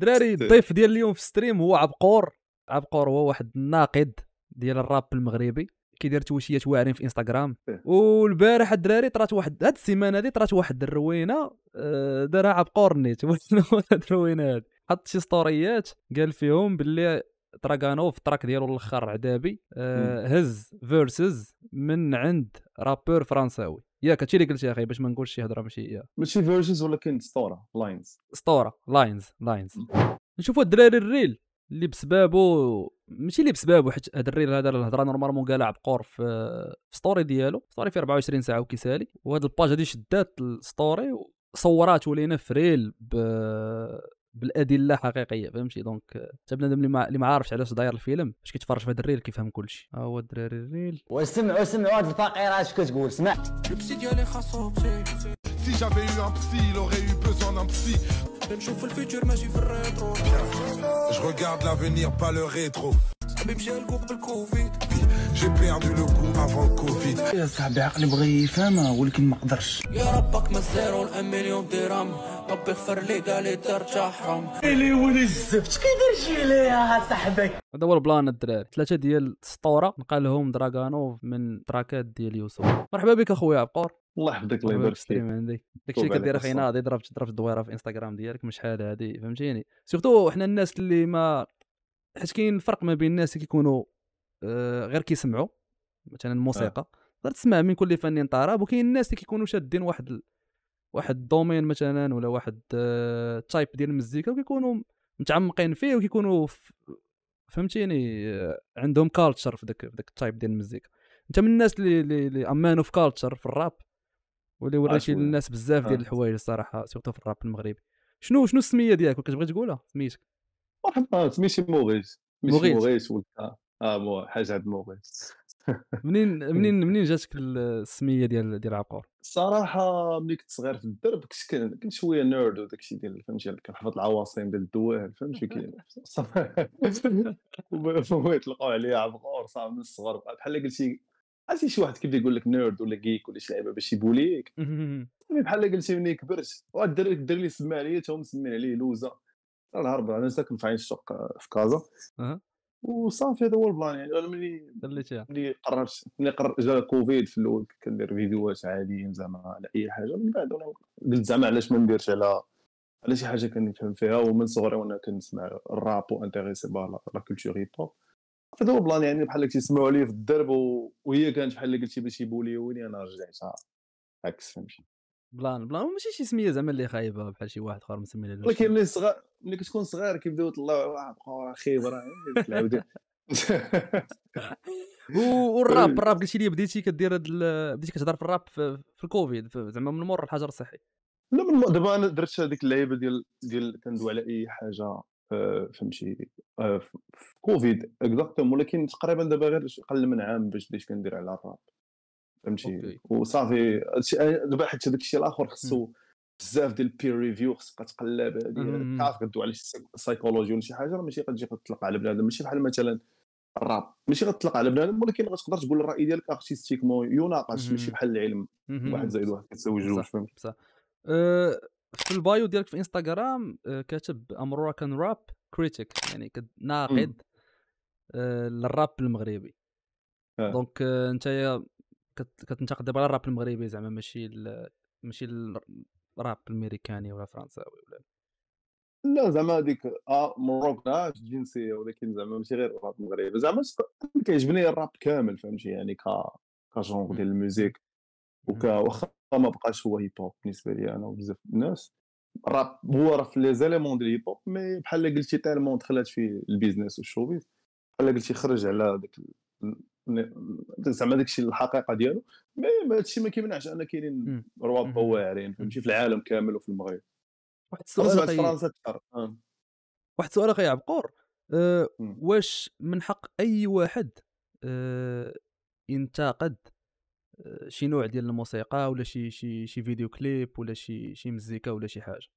دراري الضيف ديال اليوم في ستريم هو عبقور عبقور هو واحد الناقد ديال الراب المغربي كيدير توشيات واعرين في انستغرام إيه. والبارح الدراري طرات واحد هاد السيمانه هادي طرات واحد الروينه آه، دارها عبقور نيت شنو هاد الروينه هادي حط شي ستوريات قال فيهم باللي في التراك ديالو الاخر عذابي آه، هز فيرسز من عند رابور فرنساوي ياك هادشي اللي قلت يا اخي باش ما نقولش شي هضره ماشي هي ماشي فيرجنز ولكن اسطوره لاينز اسطوره لاينز لاينز نشوفوا الدراري الريل اللي بسبابو ماشي اللي بسبابو حيت هذا الريل هذا الهضره نورمالمون قالها عبقور في ستوري ديالو ستوري فيه 24 ساعه وكيسالي وهاد الباج هادي شدات الستوري صوراتو لينا في ريل ب بالادله حقيقيه فهمتي دونك حتى بنادم اللي ما عارفش علاش داير الفيلم باش كيتفرج في هذا الريل كيفهم كلشي ها هو الدراري الريل واسمعوا سمعوا هاد الفقيره اش كتقول سمع ديالي خاصو Si j'avais eu un psy, il aurait eu besoin d'un psy. Je regarde l'avenir pas le rétro J'ai perdu le goût avant le Covid. يا صاحبي عقلي بغى يفهمها ولكن ما قدرش يا ربك من مليون درهم ربي لي ولي الزفت ليها صاحبي هذا هو البلان الدراري ثلاثه ديال السطوره نقالهم دراغانوف من تراكات ديال يوسف مرحبا بك اخويا عبقور الله يحفظك الله يبارك فيك عندك داكشي اللي كدير اخي ناضي ضربت ضربت الدويره في انستغرام ديالك مش شحال هادي فهمتيني سورتو حنا الناس اللي ما حيت كاين فرق ما بين الناس اللي كيكونوا آه غير كيسمعوا مثلا آه. الموسيقى تقدر آه. تسمع من كل فن طرب وكاين الناس اللي كيكونوا شادين واحد ال... واحد الدومين مثلا ولا واحد التايب آه... ديال المزيكا وكيكونوا متعمقين فيه وكيكونوا فهمتيني عندهم كالتشر في ذاك التايب ديال المزيكا انت من الناس اللي اللي امانوا في كالتشر في الراب واللي وراتي للناس بزاف ديال آه. الحوايج الصراحه سورتو في الراب المغربي شنو شنو السميه ديالك كتبغي تقولها سميتك واحد آه، سميتي مغيس مغيس مغيس ولا اه مو حاجه عند مغيس منين منين إيه. منين جاتك السميه ديال ديال عقور الصراحه ملي كنت صغير في الدرب كنت كنت شويه نيرد الشيء ديال فهمتي يعني كنحفظ العواصم ديال الدواهل فهمتي كي وبغيت تلقاو عليا عبقور صافي من الصغر بحال قلتي عرفتي شي واحد كيبدا يقول لك نيرد ولا جيك ولا شي لعيبه باش يبوليك بحال قلتي مني كبرت الدري لي اللي سمى عليا تو مسمين عليه لوزه الهرب انا ساكن في عين الشق آه، في كازا وصافي هذا هو البلان يعني انا ملي ملي قررت ملي قرر جا كوفيد في الاول كندير فيديوهات عاديين زعما على اي حاجه من بعد قلت زعما علاش ما نديرش على على شي حاجه كنفهم فيها ومن صغري وانا كنسمع الراب وانتيغيسي بها لا كولتور هيب هوب هذا هو بلان يعني بحال اللي تيسمعوا عليه في الدرب وهي كانت بحال اللي قلتي باش ويني انا رجعتها عكس فهمتي بلان بلان ماشي شي سميه زعما اللي خايبه بحال شي واحد اخر مسمي لها ولكن ملي صغار ملي كتكون صغير كيبداو يطلعوا واحد اخر خايب راه والراب الراب قلتي لي بديتي كدير هاد بديتي كتهضر في الراب في الكوفيد زعما من مور الحجر الصحي لا من دابا انا درت هذيك اللعيبه ديال ديال كندوي على اي حاجه فهمتي آه، في كوفيد اكزاكتوم ولكن تقريبا دابا غير قل من عام باش بديت كندير على الراب فهمتي وصافي آه، دابا حيت هذاك الشيء الاخر خصو بزاف ديال البير ريفيو خصك تقلب تعرف كدوي على السيكولوجي ولا شي حاجه راه ماشي غتجي غتطلق على بنادم ماشي بحال مثلا الراب ماشي غتطلق على بنادم ولكن غتقدر تقول الراي ديالك ارتستيكمون يناقش ماشي بحال العلم واحد زائد واحد كتساوي جوج فهمت بصح آه، في البايو ديالك في انستغرام آه، كاتب امريكان راب كريتيك يعني إمم. ناقد آه، للراب المغربي آه. دونك انت كتنتقد دابا الراب المغربي زعما ماشي ماشي الراب الامريكاني ولا الفرنساوي ولا لا زعما هذيك اه مروكناش الجنسيه ولكن زعما ماشي غير الراب المغربي زعما كيعجبني الراب كامل فهمتي يعني ك كجونغ ديال إمم. الموزيك وك إمم. واخا ما بقاش هو هيب هوب بالنسبه لي انا وبزاف الناس الراب هو راه في لي زاليمون ديال الهيب هوب مي بحال قلتي تالمون دخلت في البيزنس والشوبيز بحال قلتي خرج على داك زعما داكشي الحقيقه ديالو مي هادشي ما كيمنعش ان كاينين روابا واعرين فهمتي في العالم كامل وفي المغرب واحد السؤال في فرنسا آه. واحد السؤال اخي عبقور أه واش من حق اي واحد أه ينتقد شي نوع ديال الموسيقى ولا شي شي شي فيديو كليب ولا شي شي مزيكا ولا شي حاجه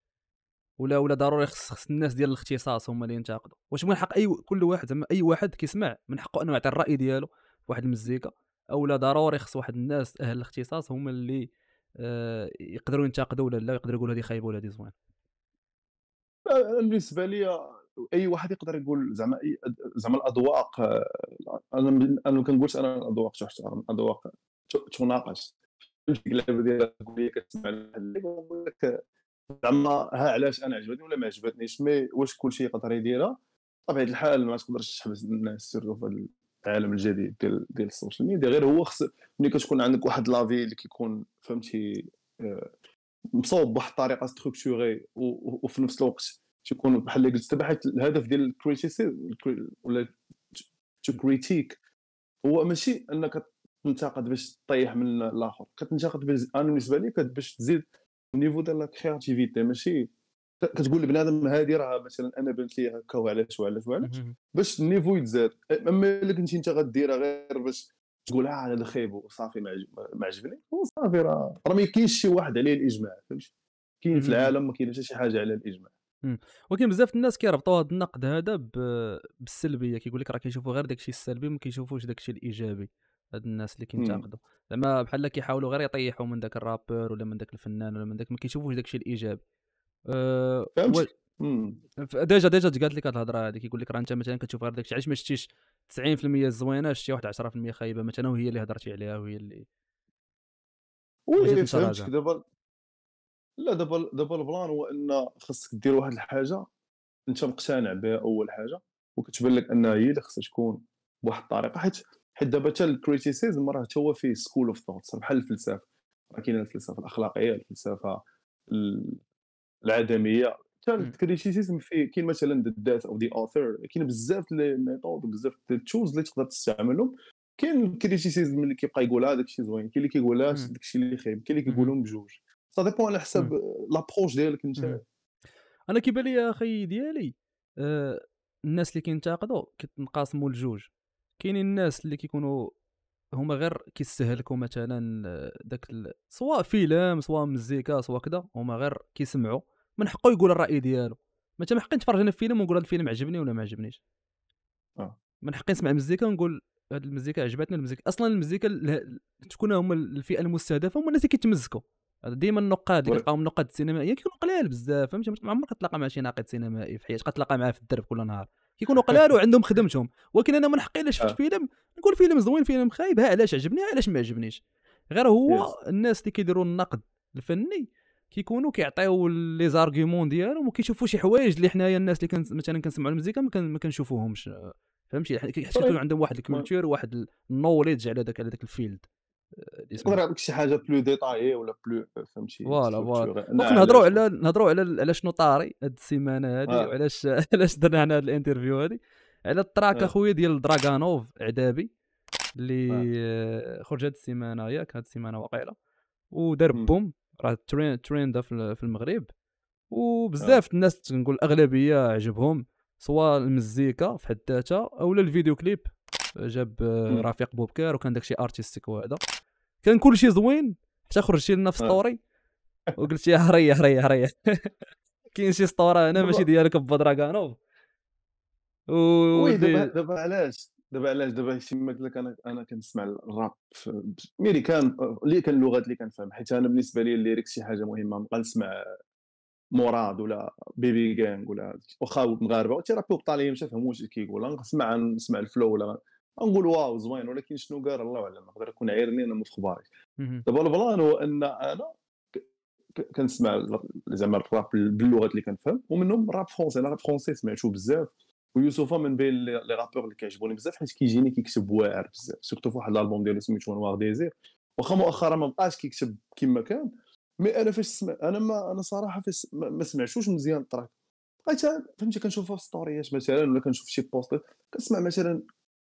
ولا ولا ضروري خص الناس ديال الاختصاص هما اللي ينتقدوا واش من حق اي كل واحد زعما اي واحد كيسمع من حقه انه يعطي الراي ديالو في واحد المزيكا اولا ضروري خص واحد الناس اهل الاختصاص هما اللي آه يقدروا ينتقدوا ولا لا يقدروا يقولوا هذه خايبه ولا هذه زوين آه، بالنسبه لي اي واحد يقدر يقول زعما زعما الاذواق آه، انا ما كنقولش انا الاذواق تحترم الاذواق تناقش فهمتي اللعبه ديال تقول لي كتسمع واحد لك زعما ها علاش انا عجبتني ولا ما عجبتنيش مي واش كل شيء يقدر يديرها بطبيعه الحال ما تقدرش تحبس الناس سيرتو في هذا العالم الجديد ديال ديال السوشيال ميديا غير هو خص ملي كتكون عندك واحد لافي اللي كيكون فهمتي آه، مصوب بواحد الطريقه ستركتوري وفي نفس الوقت تيكون بحال اللي قلت تبعت حيت الهدف ديال الكريتيسيزم ولا تو كريتيك هو ماشي انك تنتقد باش طيح من الاخر كتنتقد بز... انا بالنسبه لي باش تزيد النيفو ديال لا كرياتيفيتي ماشي كتقول لبنادم هذه راه مثلا انا بنت لي هكا وعلاش وعلاش وعلاش باش النيفو يتزاد اما الا كنتي انت غديرها غير باش تقول اه هذا خايب وصافي ما عجبني وصافي راه راه ما كاينش شي واحد عليه الاجماع فهمتي كاين في العالم ما كاين حتى شي حاجه على الاجماع ولكن بزاف الناس كيربطوا هذا النقد هذا بالسلبيه كيقول لك راه كيشوفوا غير داكشي السلبي ما كيشوفوش داكشي الايجابي هاد الناس اللي إمم. كينتقدوا زعما بحال كيحاولوا غير يطيحوا من ذاك الرابور ولا من ذاك الفنان ولا من ذاك ما كيشوفوش داك الشيء الايجابي أه فهمت إمم. ديجا ديجا قالت لك هاد الهضره هادي كيقول لك راه انت مثلا كتشوف غير داك الشيء علاش ما شتيش 90% الزوينه شتي واحد 10% خايبه مثلا وهي اللي هضرتي عليها وهي اللي وي فهمتك دابا لا دابا دابا البلان هو ان خصك دير واحد الحاجه انت مقتنع بها اول حاجه وكتبان لك انها هي اللي خصها تكون بواحد الطريقه حيت حيت دابا حتى الكريتيسيزم راه حتى هو فيه سكول اوف ثوتس بحال الفلسفه راه كاينه الفلسفه الاخلاقيه الفلسفه العدميه حتى الكريتيسيزم فيه كاين مثلا ذا ديث اوف ذا اوثر كاين بزاف لي ميثود بزاف تشوز اللي تقدر تستعملهم كاين الكريتيسيزم اللي كيبقى يقول هذاك الشيء زوين كاين اللي كيقول هذاك الشيء اللي خايب كاين اللي كيقولهم بجوج سا ديبون على حسب لابروش ديالك انت انا كيبان لي اخي ديالي آه، الناس اللي كينتقدوا كيتنقسموا لجوج كاينين الناس اللي كيكونوا هما غير كيستهلكوا مثلا آه، داك سواء فيلم سواء مزيكا سواء كذا هما غير كيسمعوا من حقه يقول الراي ديالو مثلا من حقي نتفرج انا في فيلم ونقول هذا الفيلم عجبني ولا ما عجبنيش آه. من حقي نسمع مزيكا ونقول هاد المزيكا عجبتني المزيكا اصلا المزيكا تكون هما الفئه المستهدفه هما الناس اللي كيتمزكوا ديما النقاد اللي كيلقاو النقاد السينمائيه كيكونوا قلال بزاف فهمتي ما عمرك كتلاقى مع شي ناقد سينمائي في حياتك كتلاقى معاه في الدرب كل نهار كيكونوا قلال وعندهم خدمتهم ولكن انا من حقي الا شفت آه. فيلم نقول فيلم زوين فيلم خايب ها علاش عجبني علاش ما عجبنيش غير هو الناس اللي كيديروا النقد الفني كيكونوا كيعطيو لي زارغيمون ديالهم وكيشوفوا شي حوايج اللي حنايا الناس اللي كنت مثلا كنسمعوا المزيكا ما كنشوفوهمش فهمتي حيت كيكون طيب. عندهم واحد الكولتور طيب. واحد النوليدج على ذاك على ذاك الفيلد آه، تقدر يعطيك شي حاجه بلو ديتاي ولا بلو آه، فهمتي فوالا فوالا دونك نهضروا على نهضروا على على شنو طاري هاد السيمانه هادي آه. وعلاش علاش درنا هنا هاد الانترفيو هادي على التراك آه. اخويا ديال دراغانوف عدابي اللي خرج هاد السيمانه ياك هاد السيمانه واقيله ودار بوم راه تريند في المغرب وبزاف الناس نقول الاغلبيه عجبهم سواء المزيكا في حد ذاتها اولا الفيديو كليب جاب رفيق بوبكار وكان داكشي ارتستيك وهذا كان كل شيء زوين حتى خرجتي لنا في ستوري آه. وقلت يا آه، هريه هريه هريه كاين شي سطوره هنا ماشي ديالك ببدراغانوف و وي دابا دابا علاش دابا علاش دابا كما قلت لك انا انا كنسمع الراب ميري كان اللي كان اللغات اللي كنفهم حيت انا بالنسبه لي الليريك شي حاجه مهمه نبقى نسمع مراد ولا بيبي كانغ ولا واخا مغاربه تيرابيو بطالي ما فهموش كيقول نسمع نسمع الفلو ولا نقول واو زوين ولكن شنو قال الله اعلم نقدر نكون عيرني انا ما في خباري دابا البلان هو ان انا كنسمع زعما الراب باللغات اللي كنفهم ومنهم الراب فرونسي انا الراب فرونسي سمعته بزاف ويوسف من بين لي رابور اللي كيعجبوني بزاف حيت كيجيني كيكتب واعر بزاف سورتو في واحد الالبوم ديالو سميتو نوار ديزير واخا مؤخرا ما بقاش كيكتب كما كان مي انا فاش سمع انا ما انا صراحه فاش ما سمعتوش مزيان التراك بقيت فهمتي كنشوف ستوريات مثلا ولا كنشوف شي بوست كنسمع مثلا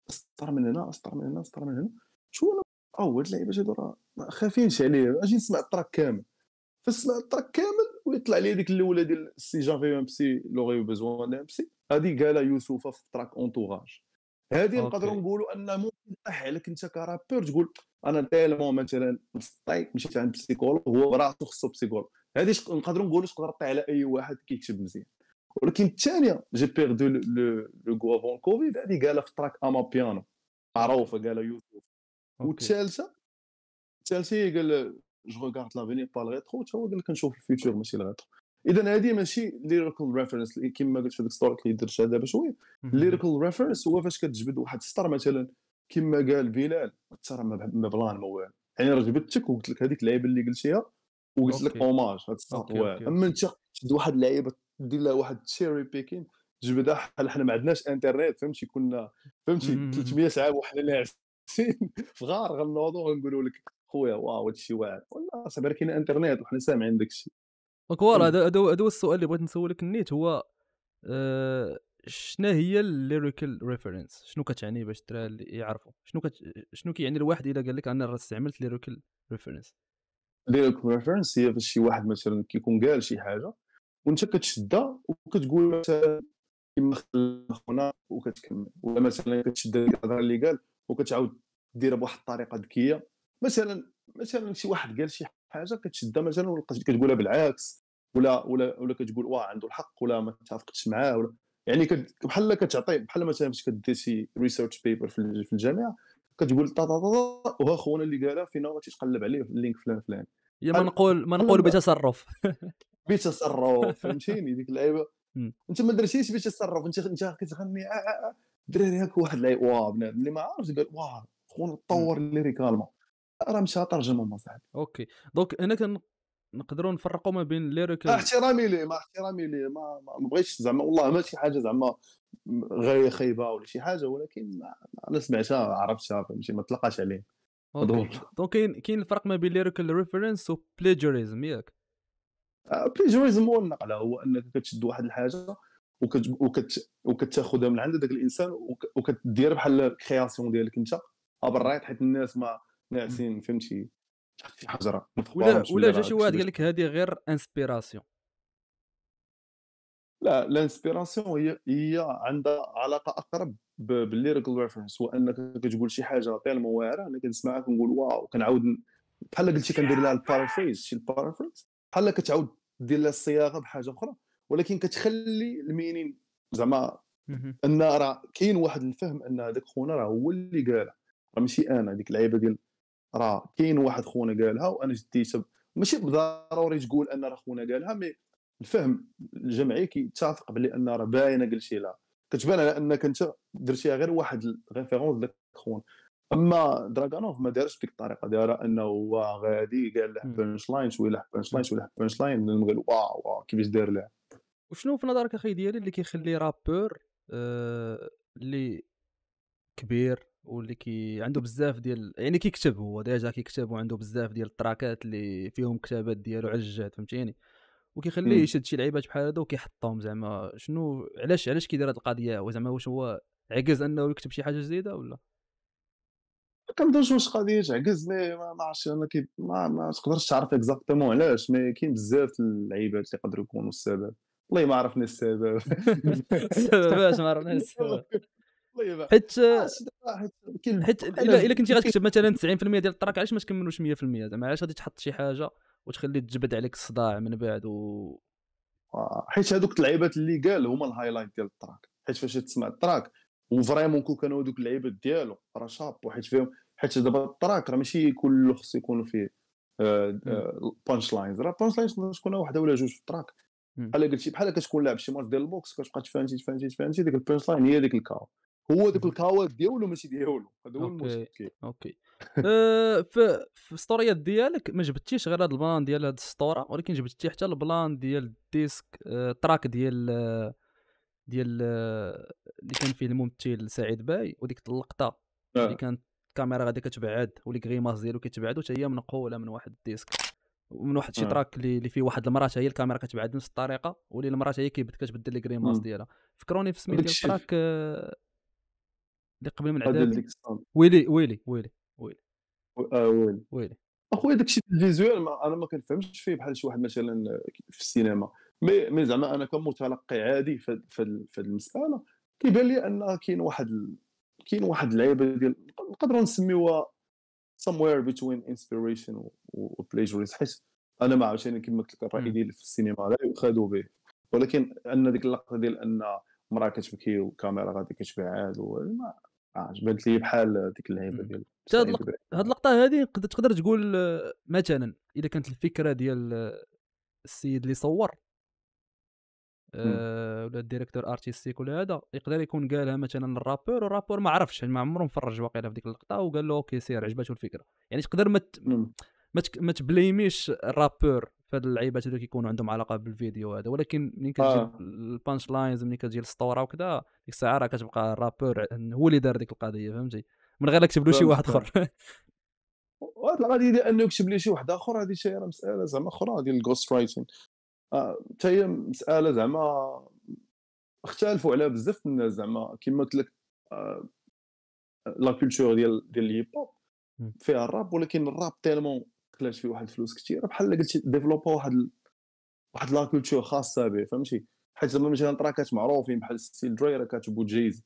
اصطر من هنا اصطر من هنا اصطر من هنا شو انا اول لعيبه اللعيبات هادو راه ما خافينش عليه اجي نسمع التراك كامل فسمع التراك كامل ويطلع لي ديك الاولى ديال سي جافي ام سي لوغي بيزوان ام سي هادي قالها يوسف في تراك اونتوراج هادي نقدروا نقولوا ان ممكن طيح عليك انت كرابور تقول انا تيلمون مثلا مسطيك مشيت عند بسيكولوج هو براسو خصو بسيكولوج هادي نقدروا نقولوا تقدر طيح على اي واحد كيكتب مزيان ولكن الثانيه جي بيردو لو غو افون كوفيد هذه قالها في تراك اما بيانو معروفه قالها يوسف والثالثه الثالثه هي قال جو ريغارد لافينير با الريترو تا هو قال لك نشوف الفيتور ماشي الريترو اذا هذه ماشي ليريكال ريفرنس كما قلت في ديك ستوري اللي درتها دابا شويه ليريكال ريفرنس هو فاش كتجبد واحد السطر مثلا كما قال بلال ترى ما بلان ما والو يعني راه جبدتك وقلت لك هذيك اللعيبه اللي قلتيها وقلت لك اوماج هذا السطر اما انت شد واحد اللعيبه دير لها واحد تشيري بيكين جبدها بحال حنا ما عندناش انترنت فهمتي كنا فهمتي 300 عام وحنا ناعسين في غار غنوضوا غنقولوا لك خويا واو هذا الشيء واعر ولا صافي راه كاين انترنت وحنا سامعين الشيء دونك فوالا هذا هو السؤال اللي بغيت نسولك نيت هو أه شنو هي الليريكال ريفرنس شنو كتعني باش الدراري اللي يعرفوا شنو كت... شنو كيعني الواحد الا قال لك انا استعملت ليريكال ريفرنس ليريكال ريفرنس هي فاش شي واحد مثلا كيكون قال شي حاجه وانت كتشدها وكتقول مثلا كما خونا وكتكمل ولا مثلا كتشد الهضره اللي قال وكتعاود ديرها بواحد الطريقه ذكيه مثلا مثلا شي واحد قال شي حاجه كتشدها مثلا ولا كتقولها بالعكس ولا ولا ولا كتقول واه عنده الحق ولا ما تتفقش معاه ولا يعني بحال كتعطي بحال مثلا فاش كدير شي ريسيرش بيبر في الجامعه كتقول طا طا طا وها خونا اللي قالها فينا غادي تقلب عليه في اللينك فلان فلان يا ما نقول ما نقول بتصرف باش تصرف فهمتيني ديك اللعيبه انت ما درتيش باش تصرف انت انت كتغني الدراري آه، آه، آه. هاك واحد لعيب واه بنادم اللي ما عرفش قال واه خونا طور ليريكالمون راه مشى ترجمهم صاحبي اوكي دونك انا كان نقدروا نفرقوا ما بين ليريكال احترامي ليه ما احترامي ليه ما ما بغيتش زعما والله ما شي حاجه زعما غير خايبه ولا شي حاجه ولكن انا سمعتها عرفتها فهمتي ما تلقاش عليه دونك كاين كاين الفرق ما بين ليريكال ريفرنس وبليجريزم ياك بليجوريزم هو النقله هو انك كتشد واحد الحاجه وكت وكت وكتاخذها من عند ذاك الانسان وكدير بحال الكرياسيون ديالك انت بالرايت حيت الناس ما ناعسين فهمتي تحت شي حجره ولا ولا جا شي واحد قال لك هذه غير انسبيراسيون لا الانسبيراسيون هي هي عندها علاقه اقرب بالليريكال ريفرنس هو انك كتقول شي حاجه تيلمون واعره انا كنسمعها كنقول واو كنعاود بحال قلتي كندير لها البارافريز شي البارافريز بحال كتعاود دير لها الصياغه بحاجه اخرى ولكن كتخلي المينين زعما ان راه كاين واحد الفهم ان هذاك خونا راه هو اللي قالها راه ماشي انا ديك اللعيبه ديال راه كاين واحد خونا قالها وانا جديتها ماشي بالضروري تقول ان راه خونا قالها مي الفهم الجمعي كيتفق بلي ان راه باينه قال شي لها كتبان على انك انت درتيها غير واحد ريفيرونس داك خونا اما دراغانوف ما دارش بك الطريقه دارها انه هو غادي قال له بانش لاين شويه له بانش لاين شويه له بانش لاين من غير واو واو كيفاش دار له وشنو في نظرك اخي ديالي اللي كيخلي رابور آه، اللي آه كبير واللي كي عنده بزاف ديال يعني كيكتب هو ديجا كيكتب وعنده بزاف ديال التراكات اللي فيهم كتابات ديالو على الجهد فهمتيني وكيخليه يشد شي لعيبات بحال هذا وكيحطهم زعما شنو علاش علاش كيدير هذه القضيه وزعما واش هو عجز انه يكتب شي حاجه جديده ولا كندوز واش قضيه تعكز مي ما عرفتش انا كي ما, ما تقدرش تعرف اكزاكتومون علاش مي كاين بزاف اللعيبات اللي يقدروا يكونوا السبب والله ما عرفني السبب السبب اش ما عرفني السبب حيت حيت الا كنتي غتكتب مثلا 90% ديال الطراك علاش ما تكملوش 100% زعما علاش غادي تحط شي حاجه وتخلي تجبد عليك الصداع من بعد و آه، حيت هذوك اللعيبات اللي قال هما الهايلايت ديال التراك حيت فاش تسمع التراك وفريمون كون كانوا هذوك اللعيبات ديالو راه شاب وحيت فيهم حيت دابا التراك راه ماشي كله خص يكون فيه بانش آه، لاينز آه، راه بانش لاينز تقدر تكون واحده ولا جوج في التراك بحال قلتي بحال كتكون لاعب شي ماتش ديال البوكس كتبقى تفانتي تفانتي تفانتي ديك البانش لاين هي ديك الكاو هو ديك الكاو ديالو ماشي ديالو هذا هو المشكل اوكي آه، في في السطوريات ديالك ما جبتيش غير هذا البلان ديال هذه السطوره ولكن جبتي حتى البلان ديال الديسك التراك تراك ديال ديال اللي كان فيه الممثل سعيد باي وديك اللقطه اللي كانت الكاميرا غادي كتبعد والكغيماس ديالو كيتبعد حتى هي منقوله من واحد الديسك ومن واحد شي آه. تراك اللي فيه واحد المراه هي الكاميرا كتبعد نفس الطريقه واللي المراه هي كيبدا كتبدل الكريماس ديالها فكروني في سميت ديال التراك اللي آه، قبل من عذابي ويلي ويلي ويلي ويلي آه، ويلي ويلي اخويا داكشي الفيزوال انا ما كنفهمش فيه بحال شي واحد مثلا في السينما مي مي زعما انا كمتلقي عادي في هذه المساله كيبان لي ان كاين واحد كاين واحد اللعيبه ديال نقدروا نسميوها سموير بيتوين انسبيريشن و حيت انا ما عاوتاني يعني كما قلت لك الراي ديال في السينما لا يؤخذ به ولكن ان ديك اللقطه ديال ان مراه كتبكي والكاميرا غادي عاد ما عجبت لي بحال ديك اللعيبه ديال هاد اللقطه هذه تقدر تقول آه، مثلا اذا كانت الفكره ديال آه، السيد اللي صور أه ولا الديريكتور ارتستيك ولا هذا يقدر يكون قالها مثلا الرابور والرابور ما عرفش يعني ما عمره مفرج واقيلا في ديك اللقطه وقال له اوكي سير عجبته الفكره يعني تقدر ما ما تبليميش الرابور في هاد اللعيبات اللي كيكونوا عندهم علاقه بالفيديو هذا ولكن ملي كتجي آه. البانش لاينز ملي كتجي الاسطوره وكذا ديك الساعه راه كتبقى الرابور هو اللي دار ديك القضيه فهمتي من غير كتب له شي واحد اخر وهاد القضيه ديال انه يكتب لي شي واحد اخر هذه شي مساله زعما اخرى ديال الجوست رايتين حتى هي مساله زعما اختلفوا عليها بزاف الناس زعما كما قلت لك آه، لا كولتور ديال ديال الهيب هوب فيها الراب ولكن الراب تيلمون كلاش فيه واحد الفلوس كثيره بحال قلتي ديفلوبا واحد واحد لا كولتور خاصه به فهمتي حيت زعما مثلا تراكات معروفين بحال ستيل دري راه كاتبو جيز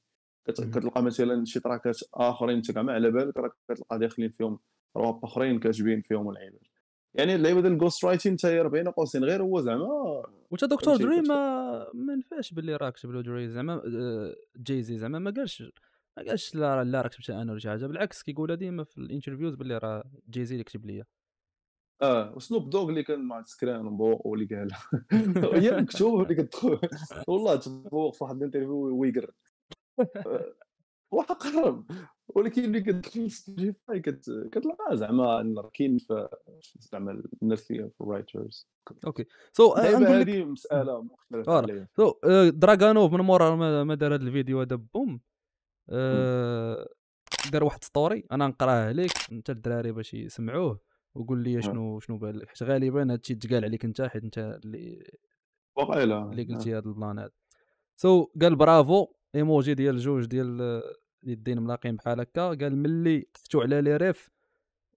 كتلقى مثلا شي تراكات اخرين انت كاع ما على بالك راه كتلقى داخلين فيهم رواب اخرين كاتبين فيهم العيبات يعني اللعيبه ديال الجوست رايتين حتى هي بين قوسين غير هو زعما وتا دكتور دري ما ما نفاش باللي راه كتب له دري زعما آه، جيزي زعما ما قالش ما قالش لا لا راه كتبت انا ولا شي حاجه بالعكس كيقولها ديما في الانترفيوز باللي راه جيزي اللي كتب ليا اه وسنوب دوغ اللي كان مع سكران مبوق اللي قال هي مكتوبه اللي كتدخل والله تبوق في واحد الانترفيو ويقر وحقرب ولكن ملي كتدخل لسبوتيفاي كتلقى زعما كاين في زعما الناس في الرايترز اوكي سو آه، هذه مساله مختلفه سو دراغانوف آه، من مورا ما دار هذا الفيديو هذا بوم آه، دار واحد ستوري انا نقراه عليك انت الدراري باش يسمعوه وقول لي شنو شنو قال حيت غالبا هذا الشيء تقال عليك انت حيت انت اللي اللي قلتي هذا البلان هذا سو قال برافو ايموجي ديال جوج ديال اليدين ملاقين بحال هكا قال ملي تفتو على لي ريف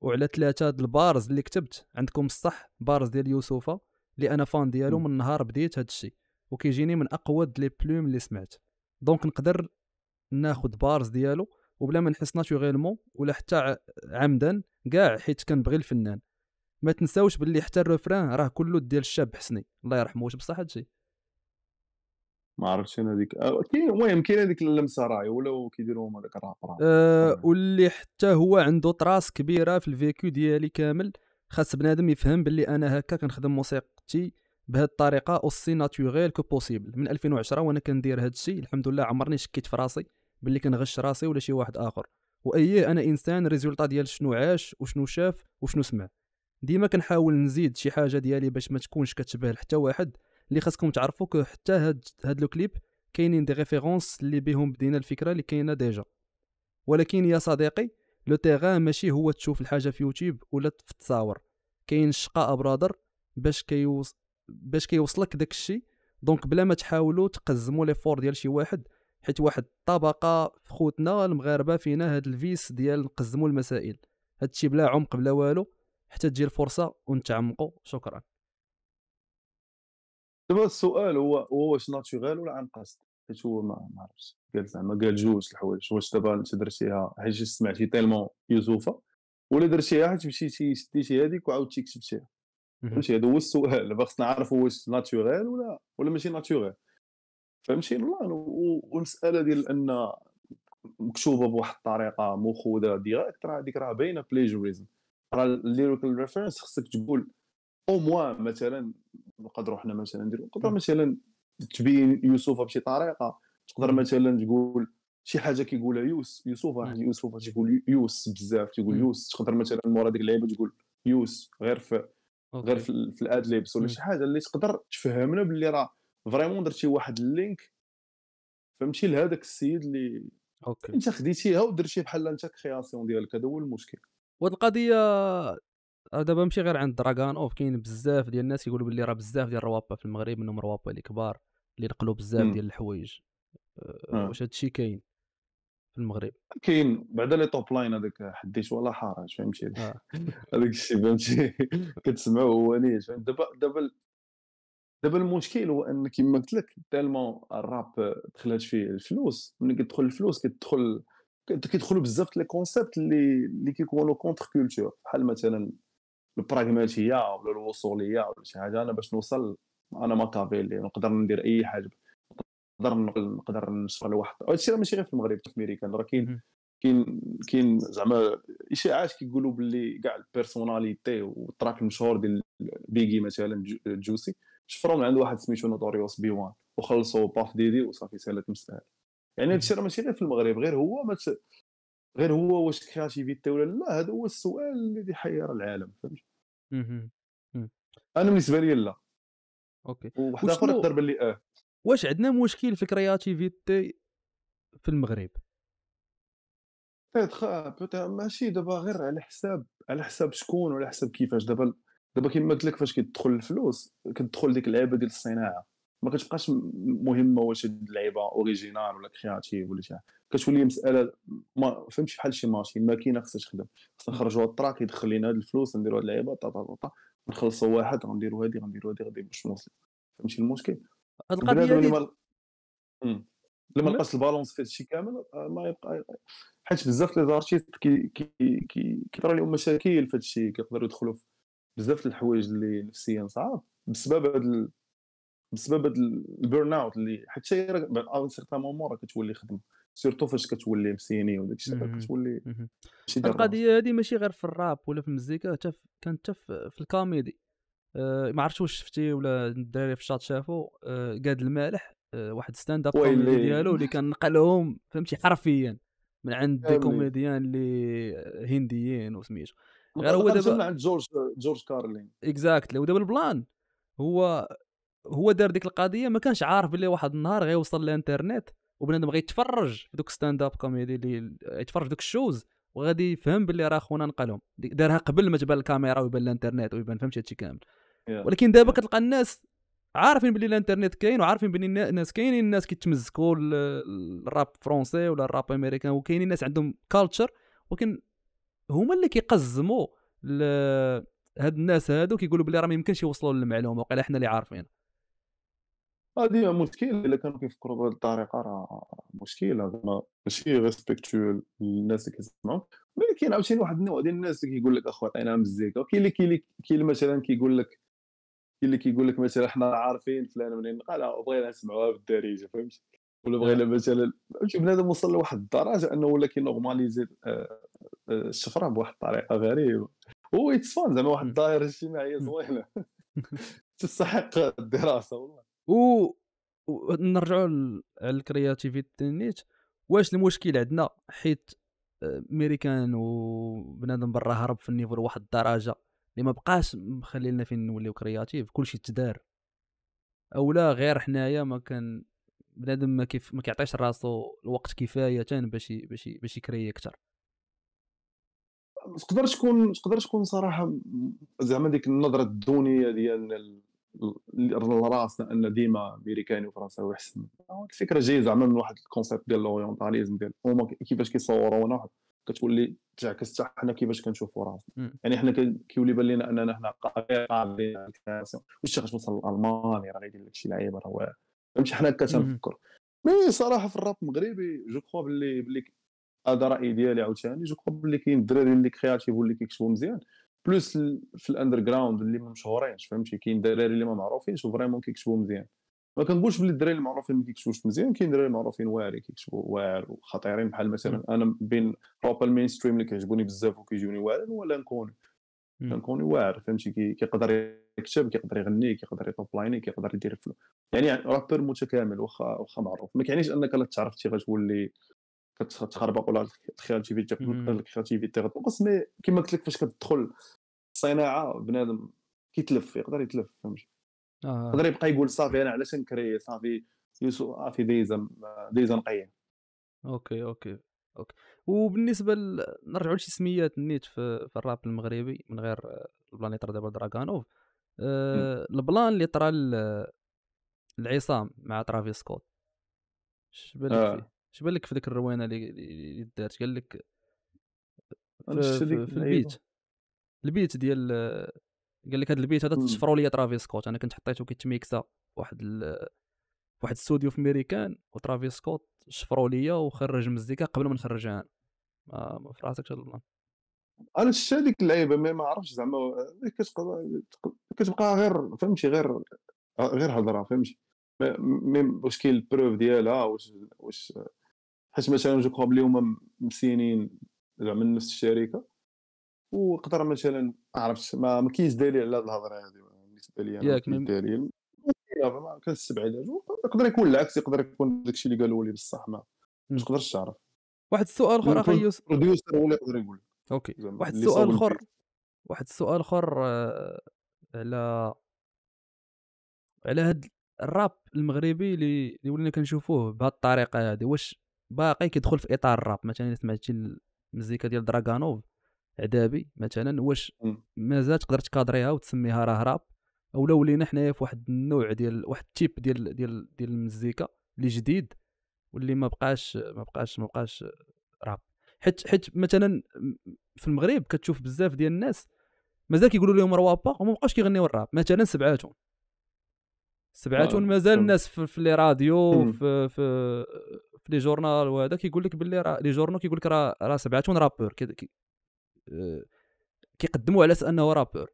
وعلى ثلاثه البارز اللي كتبت عندكم الصح بارز ديال يوسوفا اللي انا فان ديالو من نهار بديت هاد الشيء وكيجيني من اقوى لي بلوم اللي سمعت دونك نقدر ناخذ بارز ديالو وبلا ما نحس ناتوريلمون ولا حتى عمدا كاع حيت كنبغي الفنان ما تنساوش باللي حتى الرفران راه كله ديال الشاب حسني الله يرحمه واش بصح هادشي ما عرفتش انا هذيك كاين المهم كاين هذيك اللمسه راهي ولاو كيديروا هما داك الراب راه واللي حتى هو عنده طراس كبيره في الفيكو ديالي كامل خاص بنادم يفهم باللي انا هكا كنخدم موسيقتي بهذه الطريقه اوسي ناتوريل كو بوسيبل من 2010 وانا كندير هذا الشيء الحمد لله عمرني شكيت في راسي باللي كنغش راسي ولا شي واحد اخر وايه انا انسان ريزولطا ديال شنو عاش وشنو شاف وشنو سمع ديما كنحاول نزيد شي حاجه ديالي باش ما تكونش كتشبه لحتى واحد اللي خاصكم تعرفوا حتى هاد هاد لو كليب كاينين دي ريفيرونس اللي بهم بدينا الفكره اللي كاينه ديجا ولكن يا صديقي لو تيغان ماشي هو تشوف الحاجه في يوتيوب ولا في التصاور كاين الشقاء برادر باش كيوص باش كيوصلك داك الشيء دونك بلا ما تحاولوا تقزموا لي فور ديال شي واحد حيت واحد الطبقه في خوتنا المغاربه فينا هاد الفيس ديال نقزموا المسائل هادشي بلا عمق بلا والو حتى تجي الفرصه ونتعمقوا شكرا دابا السؤال هو هو واش ناتشورال ولا عن قصد حيت هو ما عرفتش قال زعما قال جوج الحوايج واش دابا انت درتيها حيت سمعتي تيلمون يوسوفه ولا درتيها حيت مشيتي شديتي هذيك وعاودتي كتبتيها فهمتي هذا هو السؤال دابا خصنا نعرفوا واش ناتشورال ولا ولا ماشي ناتشورال فهمتي والله والمساله ديال ان مكتوبه بواحد الطريقه مخوده ديريكت راه هذيك راه باينه بليجوريزم راه الليريكال ريفرنس خصك تقول او موان مثلا نقدروا حنا مثلا نديروا نقدروا مثلا تبين يوسف بشي طريقه تقدر مثلا تقول شي حاجه كيقولها يوس يوسف يوسف تيقول يوس بزاف تيقول يوس تقدر مثلا مورا ديك اللعيبه تقول يوس غير في أوكي. غير في, في الادليبس ولا شي حاجه اللي تقدر تفهمنا باللي راه فريمون درتي واحد اللينك فهمتي لهذاك السيد اللي اوكي انت خديتيها ودرتي بحال انت كرياسيون ديالك هذا هو المشكل وهاد القضيه آه، دابا ماشي غير عند دراغان اوف كاين بزاف ديال الناس كيقولوا باللي راه بزاف ديال الروابا في المغرب منهم روابا اللي كبار اللي نقلوا بزاف ديال الحوايج آه، آه. واش هادشي كاين في المغرب كاين بعدا لي توب لاين هذاك حديث ولا حرج فهمتي هذاك الشيء فهمتي كتسمعوا هو نيش دابا دابا دابا المشكل هو ان كما قلت لك تالمون الراب دخلت فيه الفلوس ملي كتدخل الفلوس كتدخل كيدخلوا بزاف لي كونسيبت اللي اللي كيكونوا كونتر كولتور بحال مثلا البراغماتيه ولا الوصوليه ولا شي حاجه انا باش نوصل انا ماكافيلي يعني نقدر ندير اي حاجه نقدر نقدر نشرح لواحد هادشي راه ماشي غير في المغرب في امريكا راه كاين كاين كاين زعما اشاعات كيقولوا باللي كاع البيرسوناليتي والتراك المشهور ديال بيجي مثلا جوسي شفروا من عند واحد سميتو نوتوريوس بي وان وخلصوا باف ديدي وصافي سالت مستاهل يعني هادشي راه ماشي غير في المغرب غير هو ما غير هو واش كرياتيفيتي ولا لا هذا هو السؤال الذي حير العالم فهمت انا بالنسبه لي لا اوكي وحده اخرى تقدر باللي اه واش عندنا مشكل في الكرياتيفيتي في المغرب ماشي دابا غير على حساب على حساب شكون وعلى حساب كيفاش دابا دابا كما قلت لك فاش كتدخل الفلوس كتدخل ديك اللعيبه ديال الصناعه ما كتبقاش مهمه واش هاد اللعيبه اوريجينال ولا كرياتيف ولا شي حاجه كتولي مساله ما فهمتش بحال شي ماشي ماكينه خصها تخدم خصنا نخرجوا التراك يدخل لينا هاد الفلوس نديروا هاد اللعيبه طا طا طا نخلصوا واحد غنديروا هادي غنديروا هادي غادي باش نوصل فهمتي المشكل هاد القضيه لما لقاش البالونس في هادشي كامل آه، ما يبقى حيت بزاف لي زارتيست كي كي كي كيطرا لهم مشاكل في هادشي كيقدروا يدخلوا بزاف د الحوايج اللي نفسيا صعاب بسبب هاد بسبب البيرن اوت اللي حتى شي ان سيغتان مومون راه كتولي خدم سيرتو فاش كتولي مسيني وداك الشيء كتولي القضيه هذه ماشي غير في الراب ولا في المزيكا حتى كانت حتى في الكوميدي آه، ما عرفتش واش شفتي ولا الدراري في الشات شافوا آه، قاد المالح آه، واحد ستاند اب كوميدي ديالو اللي كان نقلهم فهمتي حرفيا من عند دي كوميديان اللي هنديين وسميتو غير هو دابا عند جورج جورج كارلين اكزاكتلي ودابا البلان هو هو دار ديك القضيه ما كانش عارف بلي واحد النهار غيوصل للانترنت وبنادم غيتفرج في دوك ستاند اب كوميدي اللي يتفرج دوك الشوز وغادي يفهم باللي راه خونا نقلهم دارها قبل ما تبان الكاميرا ويبان الانترنت ويبان فهمت هادشي كامل ولكن دابا كتلقى الناس عارفين باللي الانترنت كاين وعارفين باللي الناس كاينين الناس كيتمزكوا الراب فرونسي ولا الراب امريكان وكاينين الناس عندهم كالتشر ولكن هما اللي كيقزموا هاد الناس هادو كيقولوا بلي راه ما يمكنش يوصلوا للمعلومه وقيلا حنا اللي عارفين هذه مشكل الا كانوا كيفكروا بهذه الطريقه راه مشكله زعما ماشي ريسبكتيو الناس اللي كيسمعوا ولكن عاوتاني واحد النوع ديال الناس اللي كيقول لك اخويا عطينا مزيكا كاين اللي كاين اللي مثلا كيقول لك كاين اللي كيقول لك مثلا حنا عارفين فلان منين قال آه، بغينا نسمعوها بالدارجه فهمتي ولا بغينا نعم. مثلا بنادم وصل لواحد الدرجه انه ولا كينورماليزي آه، آه، الشفره بواحد الطريقه غريبه هو يتصفان زعما واحد الدائره الاجتماعيه زوينه تستحق الدراسه والله و نرجعوا للكرياتيفيتي نيت واش المشكل عندنا حيت آه، ميريكان وبنادم برا هرب في النيفو لواحد الدرجه اللي ما بقاش مخلي لنا فين نوليو كرياتيف كلشي تدار اولا غير حنايا ما كان بنادم ما كيف ما كيعطيش راسو الوقت كفايه باش باش باش يكري اكثر تقدر تكون تقدر تكون صراحه زعما ديك النظره الدونيه ديال لراسنا ان ديما امريكاني وفرنساوي احسن الفكره جايه زعما من واحد الكونسيبت ديال لورينتاليزم ديال هما كيفاش كيصورونا واحد كتولي تعكس حتى حنا كيفاش كنشوفوا راسنا يعني حنا كيولي بان لنا اننا حنا قابلين واش غتوصل لالمانيا راه غيدير لك شي لعيبه راه فهمتي حنا كتنفكر مي صراحه في الراب المغربي جو كخوا باللي باللي هذا رايي ديالي عاوتاني جو كخوا باللي كاين الدراري اللي كرياتيف واللي كيكتبوا مزيان بلوس في الاندر جراوند اللي ما مشهورينش فهمتي كاين دراري اللي ما معروفينش وفريمون كيكتبوا مزيان ما كنقولش بلي الدراري المعروفين ما كيكتبوش مزيان كاين دراري معروفين واعرين كيكتبوا واعر وخطيرين بحال مثلا انا بين روب المين ستريم اللي كيعجبوني بزاف وكيجوني واعرين ولا نكون كنكوني واعر فهمتي كيقدر يكتب كيقدر يغني كيقدر يطوب لايني كيقدر يدير فلو يعني رابر متكامل واخا واخا معروف ما كيعنيش انك لا تعرفتي غتولي كتخربق ولا الكرياتيفيتي الكرياتيفيتي غتنقص مي كما قلت لك فاش كتدخل الصناعه بنادم كيتلف يقدر يتلف فهمتي آه. يقدر آه. يبقى يقول صافي انا علاش نكري صافي يوسف صافي ديزا ديزا نقيه اوكي اوكي اوكي وبالنسبه ل... نرجعوا لشي سميات نيت في, في الراب المغربي من غير البلان اللي دابا دراغانوف أه... البلان اللي طرا آه، العصام مع ترافيس سكوت اش بالك آه. فيه اش بالك في ديك الروينه اللي دارت قال لك في, البيت أيوه. البيت ديال قال لك هذا البيت هذا تشفروا لي ترافيس سكوت انا كنت حطيته كيتميكسا واحد ال... واحد السوديو في ميريكان وترافيس سكوت شفروا لي وخرج مزيكا قبل ما نخرجها انا ما في راسك الله انا شفت هذيك اللعيبه ما عرفتش زعما كتبقى غير فهمتي غير غير هضره فهمتي واش كاين البروف ديالها واش واش حيت مثلا جو كروب اللي هما مسينين زعما نفس الشركه وقدر مثلا عرفت ما, ما كاينش دليل على هذه الهضره هذه بالنسبه لي انا كاين دليل ما كنستبعدها يقدر يكون العكس يقدر يكون داكشي اللي قالوا لي بصح ما ما تقدرش تعرف واحد السؤال اخر اخي يوسف بروديوسر هو اللي يقدر يقول اوكي واحد السؤال اخر واحد آه، السؤال اخر على على هاد الراب المغربي اللي ولينا كنشوفوه بهاد الطريقه هادي واش باقي كيدخل في اطار الراب مثلا الا سمعتي المزيكا ديال دراغانوف عذابي مثلا واش مازال تقدر تكادريها وتسميها راه راب او لو ولينا حنايا في واحد النوع ديال واحد التيب ديال ديال ديال المزيكا اللي جديد واللي ما بقاش ما بقاش ما بقاش راب حيت حيت مثلا في المغرب كتشوف بزاف ديال الناس مازال كيقولوا لهم روابا وما بقاش كيغنيو الراب مثلا سبعاتون سبعاتون نعم، مازال نعم. الناس في, في لي راديو في, في لي جورنال وهذا كيقول لك باللي راه لي جورنو كيقول لك راه راه سبعتون رابور آه، كيقدموا على اساس انه رابور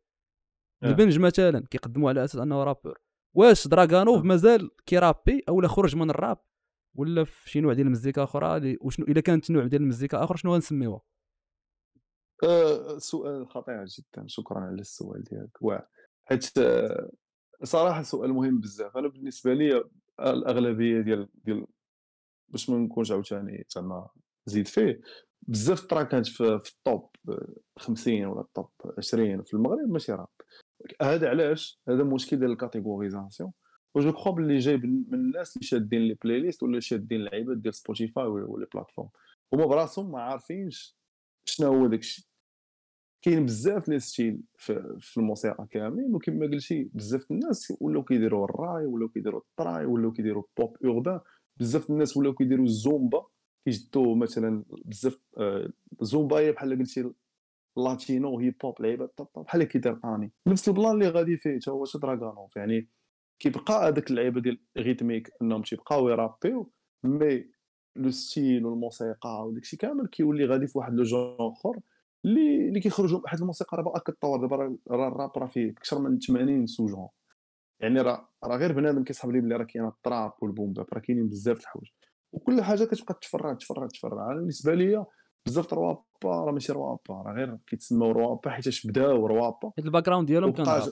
آه. البنج مثلا كيقدموا على اساس انه رابور واش دراغانوف آه. مازال كيرابي ولا خرج من الراب ولا في شي نوع ديال المزيكا اخرى وشنو الا كانت نوع ديال المزيكا اخر شنو غنسميوها سؤال خطير جدا شكرا على السؤال ديالك واه حيت صراحه سؤال مهم بزاف انا بالنسبه لي الاغلبيه ديال ديال باش ما نكونش عاوتاني زعما زيد فيه بزاف كانت في, في الطوب 50 ولا الطوب 20 في المغرب ماشي راب هذا علاش هذا مشكل ديال الكاتيغوريزاسيون وجو كخوا بلي جاي من الناس اللي شادين لي بلاي ليست ولا شادين لعيبه ديال سبوتيفاي ولا بلاتفورم هما براسهم ما عارفينش شنو هو داكشي كاين بزاف لي ستيل في, الموسيقى كاملين وكما قلتي بزاف الناس ولاو كيديروا الراي ولاو كيديروا الطراي ولاو كيديروا البوب اوربان بزاف الناس ولاو كيديروا الزومبا كيجدوا مثلا بزاف الزومبا آه، هي بحال قلتي لاتينو هي بوب لعيبه بحال اللي كيدير طاني نفس البلان اللي غادي فيه حتى هو شدراغانوف يعني كيبقى هذاك اللعيبه ديال ريتميك انهم تيبقاو يرابيو مي لو ستيل والموسيقى وداكشي كامل كيولي غادي في واحد لو جون اخر اللي اللي كيخرجوا واحد الموسيقى راه باقا كتطور دابا راه الراب راه فيه اكثر من 80 سو جون يعني راه راه غير بنادم كيصحاب لي بلي راه كاين الطراب والبوم راه كاينين بزاف الحوايج وكل حاجه كتبقى تفرع تفرع تفرع انا بالنسبه ليا بزاف روابا با راه ماشي روابا راه غير كيتسموا روابا حيتاش بداو روابا حيت الباك جراوند ديالهم كان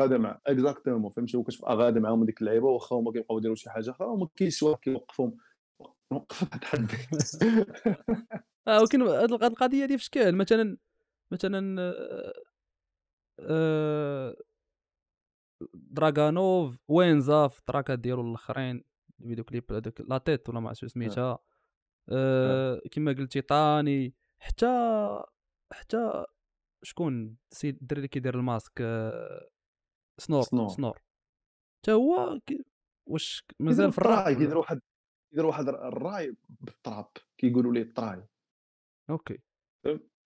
غادا مع اكزاكتومون فهمتي وكتبقى غادا معاهم ديك اللعيبه واخا هما كيبقاو يديروا شي حاجه اخرى وما كاينش واحد كيوقفهم وقف حد آه، ولكن هاد القضيه هادي في شكل مثلا مثلا آه، آه، دراغانوف وينزا في التراكات ديالو الاخرين الفيديو كليب هذاك لا تيت ولا ما عرفتش اه. سميتها أه, آه، كما قلتي طاني حتى حتى شكون السيد الدري اللي كيدير الماسك آه، سنور سنور, سنور. حتى هو كي... واش مازال في الراي كيدير واحد كيدير واحد الراي بالتراب كيقولوا ليه الطراي اوكي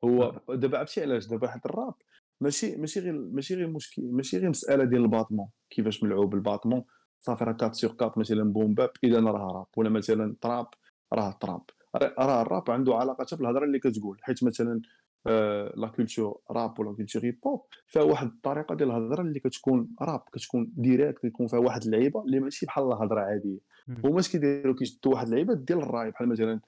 هو دابا عرفتي علاش دابا واحد الراب ماشي ماشي غير ماشي غير مشكل ماشي غير مساله ديال الباطمون كيفاش ملعوب الباطمون صافي راه 4 سيغ 4 مثلا بومباب اذا راه راب ولا مثلا تراب راه تراب راه الراب عنده علاقه حتى بالهضره اللي كتقول حيت مثلا آه، لا كولتور راب ولا كولتور هيب هوب فيها واحد الطريقه ديال الهضره اللي كتكون راب كتكون ديريكت كيكون فيها واحد اللعيبه اللي ماشي بحال الهضره عاديه هما اش كيديروا كيشدوا واحد اللعيبه ديال الراي بحال مثلا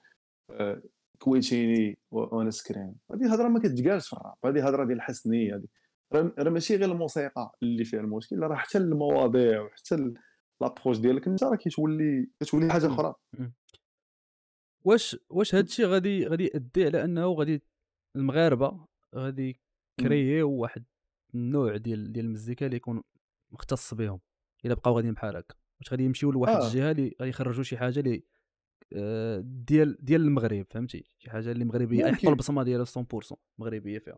آه، كويتيني وانا سكرين هذه الهضره ما كتقالش في الراب هذه الهضره ديال الحسنيه هذه راه ماشي غير الموسيقى اللي فيها المشكل راه حتى المواضيع وحتى لابروش ديالك انت راه كتولي كتولي حاجه اخرى واش واش هذا الشيء غادي غادي يؤدي على انه غادي المغاربه غادي كرييو واحد النوع ديال ديال المزيكا اللي يكون مختص بهم الا بقاو غاديين بحال هكا واش غادي يمشيو لواحد آه. الجهه اللي غادي يخرجوا شي حاجه اللي ديال ديال المغرب فهمتي شي حاجه اللي مغربيه يحطوا البصمه ديالها 100% مغربيه فيها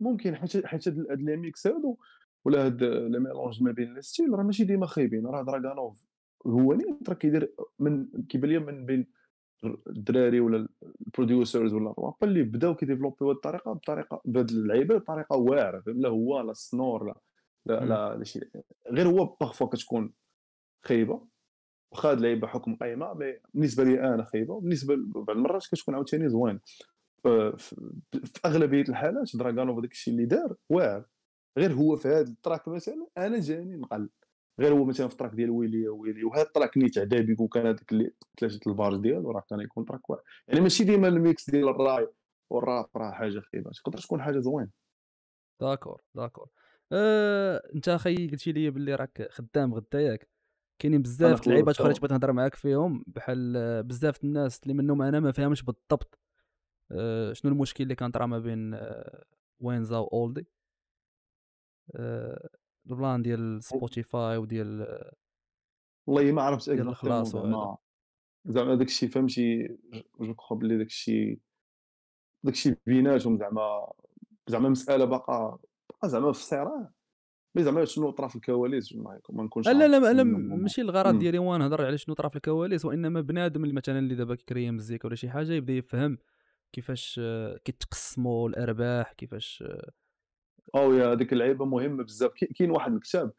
ممكن حيت حيت هاد لي ميكس هادو ولا هاد لي ميلونج ما بين لي ستيل راه ماشي ديما خايبين راه دراغانوف هو اللي ترا كيدير من كيبان ليا من بين الدراري ولا البروديوسرز ولا الرابا اللي بداو كيديفلوبيو هاد الطريقه بطريقه بهاد اللعيبه بطريقه واعره لا هو لا سنور لا لا, لا شي غير هو باغفوا كتكون خايبه واخا هاد اللعيبه حكم قايمه مي بالنسبه لي انا خايبه وبالنسبه بعض المرات كتكون عاوتاني زوين في اغلبيه الحالات دراغانوف داك الشيء اللي دار واعر غير هو في هذا التراك مثلا انا جاني نقل غير هو مثلا في التراك ديال ويلي ويلي وهذا التراك نيت عدا بيك وكان هذاك اللي ثلاثه البار ديالو راه كان يكون تراك واعر يعني ماشي ديما الميكس ديال الراي والراب راه حاجه خايبه تقدر تكون حاجه زوين داكور داكور أه، انت اخي قلتي لي بلي راك خدام غدا ياك كاينين بزاف اللعيبات اخرى بغيت نهضر معاك فيهم بحال بزاف الناس اللي منهم انا ما فاهمش بالضبط آه، شنو المشكل اللي كان طرا ما بين آه، وينزا واولدي آه، البلان ديال سبوتيفاي وديال والله ما عرفت ديال الخلاص زعما داك الشيء فهمتي جو كخوا بلي داك الشيء داك الشيء بيناتهم زعما زعما مساله باقا زعما في الصراع مي زعما شنو طرا في الكواليس ما نكونش لا لا لا ماشي الغرض ديالي هو نهضر على شنو طرا في الكواليس وانما بنادم اللي مثلا اللي دابا كيكري مزيكا ولا شي حاجه يبدا يفهم كيفاش آه، كيتقسموا الارباح كيفاش آه، او يا هذيك اللعيبه مهمه بزاف كاين واحد الكتاب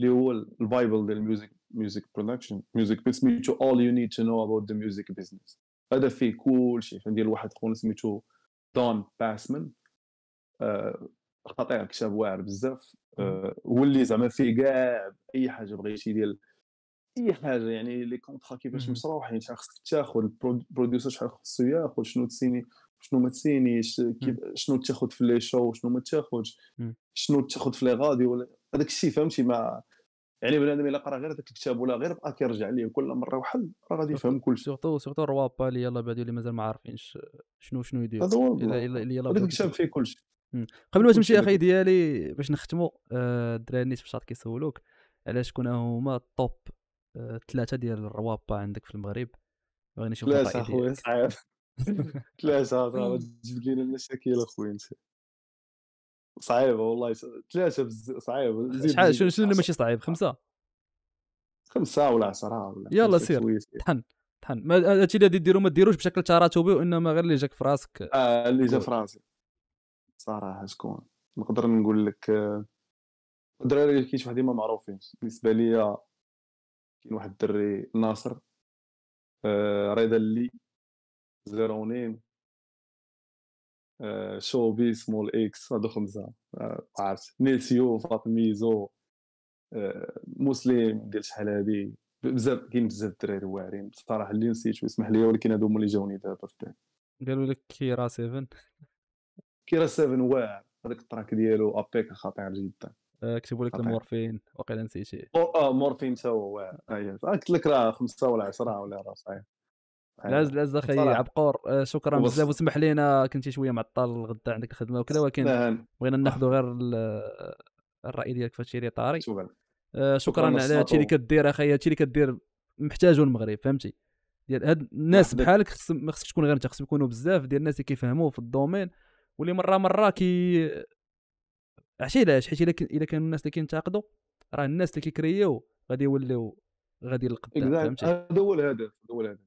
اللي هو البايبل ديال الميوزك ميوزيك برودكشن ميوزك سميتو اول يو نيد تو نو اباوت ذا ميوزك بيزنس هذا فيه كل شيء ديال واحد خونا سميتو دون باسمان آه، خطير كتاب واعر بزاف آه، واللي زعما فيه كاع اي حاجه بغيتي ديال اي حاجه يعني لي كونطرا كيفاش يعني شحال خصك تاخذ البروديوسر شحال خصو ياخذ شنو تسيني شنو ما تسينيش شنو تاخذ في لي شو شنو ما تاخذش شنو تاخذ في لي غادي ولا هذاك الشيء فهمتي ما يعني بنادم الا قرا غير هذاك الكتاب ولا غير بقى كيرجع ليه كل مره وحل راه غادي يفهم كل شيء سورتو سورتو الروابا اللي يلاه بعدو اللي مازال ما عارفينش شنو شنو يدير هذا هو هذاك الكتاب فيه كل شيء قبل ما تمشي اخي ديالي باش نختموا آه، الدراري في باش كيسولوك على شكون هما الطوب آه، ثلاثه ديال الروابا عندك في المغرب باغي نشوف ثلاثه اخويا صعيب ثلاثه تجيب لينا المشاكل اخويا انت صعيبه والله ثلاثه صعيبه شحال شنو شنو ماشي صعيب خمسه خمسه ولا عشره ولا يلا سير طحن طحن هادشي اللي ديرو ما ديروش بشكل تراتبي وانما غير اللي جاك في راسك اه اللي جا في راسك صراحه شكون نقدر نقول لك الدراري اللي كاين وحدي ما معروفين بالنسبه ليا كاين واحد الدري ناصر آه، رضا اللي زيرونين آه، شوبي سمول اكس هادو خمسه آه، عرفت نيسيو فاطميزو مسلم ديال شحال هادي بزاف كاين بزاف الدراري واعرين بصراحه اللي نسيت ويسمح لي ولكن هادو هما اللي جاوني دابا في قالوا لك كيرا 7 كيرا 7 واعر هذاك التراك ديالو ابيك خطير جدا آه، كتبوا لك المورفين واقيلا نسيتي اه مورفين تا هو واعر قلت لك راه خمسه ولا 10 ولا راه صحيح آه، لاز لاز اخي عبقور آه، شكرا بزاف وسمح لينا كنتي شويه معطل الغدا عندك الخدمه وكذا ولكن بغينا ناخذ غير الراي ديالك في هادشي اللي طاري شكرا, شكرا, على هادشي اللي كدير اخي هادشي اللي كدير محتاجو المغرب فهمتي ديال هاد الناس بحالك خصك ما خصكش تكون غير انت خصهم يكونوا بزاف ديال الناس اللي كيفهموا في الدومين واللي مره مره كي عشي علاش حيت الا كانوا الناس اللي كينتقدوا راه الناس اللي كيكريو غادي يوليو غادي للقدام فهمتي هذا هو الهدف هذا هو الهدف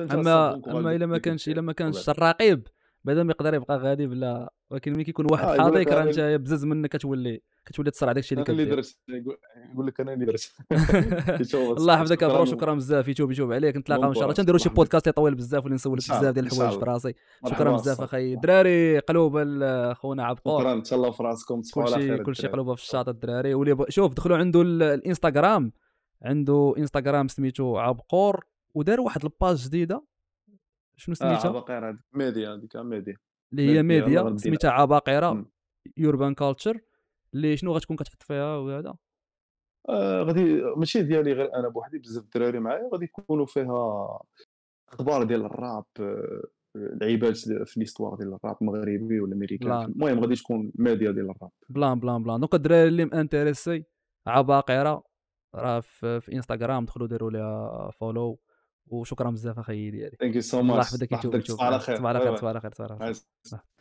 اما اما الا ما كانش الا ما كانش الرقيب بعدا يقدر يبقى غادي بلا ولكن ملي كيكون واحد آه حاضيك راه انت بزز منك كتولي كتولي تصرع داك الشيء اللي كدير اللي درت يقول لك انا اللي درت الله يحفظك ابرو شكرا بزاف يتوب يتوب عليك نتلاقاو ان شاء الله تنديروا شي بودكاست اللي طويل بزاف واللي نسولك بزاف ديال الحوايج في راسي شكرا بزاف اخي دراري قلوب خونا عبقور شكرا تهلاو في راسكم كل كلشي قلوبه في الشاطئ الدراري واللي شوف دخلوا عنده الانستغرام عنده انستغرام سميتو عبقور ودار واحد الباج جديده شنو آه، سميتها؟ عباقره ميديا هذيك آه، ميديا اللي هي ميديا سميتها عباقره يوربان كالتشر اللي شنو غتكون كتحط فيها وهذا آه، غادي ماشي ديالي غير انا بوحدي بزاف الدراري معايا غادي يكونوا فيها اخبار ديال الراب لعيبات في ليستوار ديال الراب مغربي ولا امريكان المهم غادي تكون ميديا ديال الراب بلان بلان بلان دونك الدراري اللي مانتيريسي عباقره راه في, انستغرام دخلوا داروا ليها فولو وشكرا بزاف اخي ديالي ثانك يو سو ماتش تصبح على خير تصبح على خير على خير